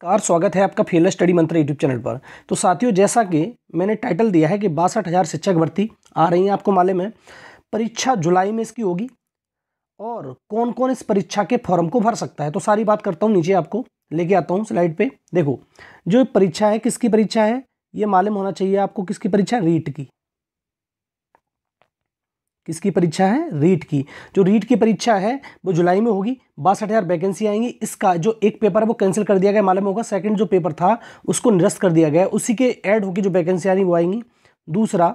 car स्वागत है आपका फेलर स्टडी मंत्र यूट्यूब चैनल पर तो साथियों जैसा कि मैंने टाइटल दिया है कि बासठ हज़ार शिक्षक भर्ती आ रही हैं आपको मालूम है परीक्षा जुलाई में इसकी होगी और कौन कौन इस परीक्षा के फॉर्म को भर सकता है तो सारी बात करता हूँ नीचे आपको लेके आता हूँ स्लाइड पर देखो जो परीक्षा है किसकी परीक्षा है ये मालूम होना चाहिए आपको किसकी परीक्षा रीट की किसकी परीक्षा है रीट की जो रीट की परीक्षा है वो जुलाई में होगी बासठ हज़ार वैकेंसी आएंगी इसका जो एक पेपर है वो कैंसिल कर दिया गया मालूम होगा सेकंड जो पेपर था उसको निरस्त कर दिया गया उसी के ऐड होकर जो वैकेंसी आ रही वो आएंगी दूसरा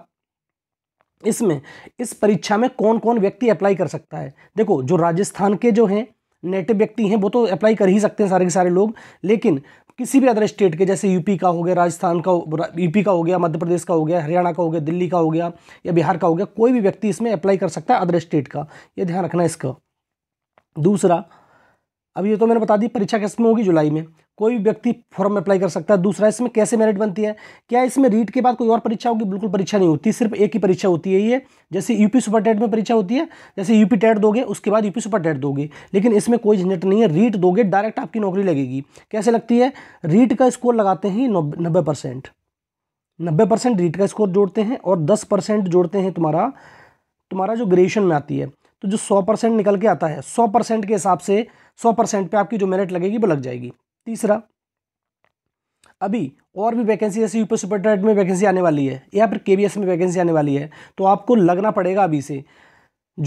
इसमें इस परीक्षा में कौन कौन व्यक्ति अप्लाई कर सकता है देखो जो राजस्थान के जो हैं नेटिव व्यक्ति हैं वो तो अप्लाई कर ही सकते हैं सारे के सारे लोग लेकिन किसी भी अदर स्टेट के जैसे यूपी का हो गया राजस्थान का यूपी का हो गया मध्य प्रदेश का हो गया हरियाणा का हो गया दिल्ली का हो गया या बिहार का हो गया कोई भी व्यक्ति इसमें अप्लाई कर सकता है अदर स्टेट का ये ध्यान रखना इसका दूसरा अब ये तो मैंने बता दी परीक्षा किसमें होगी जुलाई में कोई भी व्यक्ति फॉर्म अप्लाई कर सकता है दूसरा इसमें कैसे मेरिट बनती है क्या इसमें रीट के बाद कोई और परीक्षा होगी बिल्कुल परीक्षा नहीं होती सिर्फ एक ही परीक्षा होती है ये जैसे यूपी सुपर टेट में परीक्षा होती है जैसे यूपी टेट दोगे उसके बाद यूपी सुपर टेट दोगे लेकिन इसमें कोई झंझट नहीं है रीट दोगे डायरेक्ट आपकी नौकरी लगेगी कैसे लगती है रीट का स्कोर लगाते हैं नब्बे परसेंट नब्बे परसेंट रीट का स्कोर जोड़ते हैं और दस परसेंट जोड़ते हैं तुम्हारा तुम्हारा जो ग्रेजुएशन में आती है तो जो सौ परसेंट निकल के आता है सौ परसेंट के हिसाब से सौ परसेंट पर आपकी जो मेरिट लगेगी वो लग जाएगी तीसरा अभी और भी वैकेंसी जैसे यूपी सुपरटेट में वैकेंसी आने वाली है या फिर के में वैकेंसी आने वाली है तो आपको लगना पड़ेगा अभी से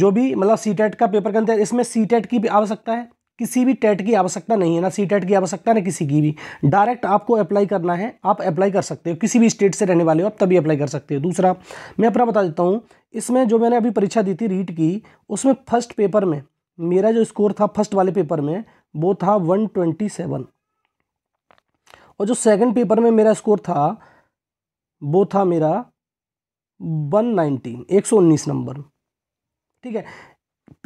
जो भी मतलब सी e का पेपर के अंदर इसमें सी e की भी आवश्यकता है किसी भी टेट की आवश्यकता नहीं है ना सी टेट की आवश्यकता ना किसी की भी डायरेक्ट आपको अप्लाई करना है आप अप्लाई कर सकते हो किसी भी स्टेट से रहने वाले हो आप तभी अप्लाई कर सकते हो दूसरा मैं अपना बता देता हूँ इसमें जो मैंने अभी परीक्षा दी थी रीट की उसमें फर्स्ट पेपर में मेरा जो स्कोर था फर्स्ट वाले पेपर में वो था वन ट्वेंटी सेवन और जो सेकंड पेपर में मेरा स्कोर था वो था मेरा वन नाइनटीन एक सौ उन्नीस नंबर ठीक है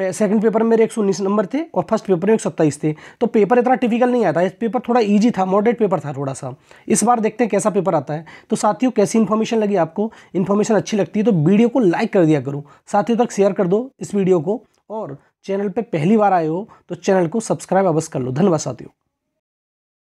सेकंड पेपर में मेरे एक नंबर थे और फर्स्ट पेपर में एक थे तो पेपर इतना टिपिकल नहीं आया था पेपर थोड़ा ईजी था मॉडरेट पेपर था थोड़ा सा इस बार देखते हैं कैसा पेपर आता है तो साथियों कैसी इन्फॉर्मेशन लगी आपको इन्फॉर्मेशन अच्छी लगती है तो वीडियो को लाइक कर दिया करो साथियों तक शेयर कर दो इस वीडियो को और चैनल पर पहली बार आए हो तो चैनल को सब्सक्राइब अवश्य कर लो धन्यवाद साथियों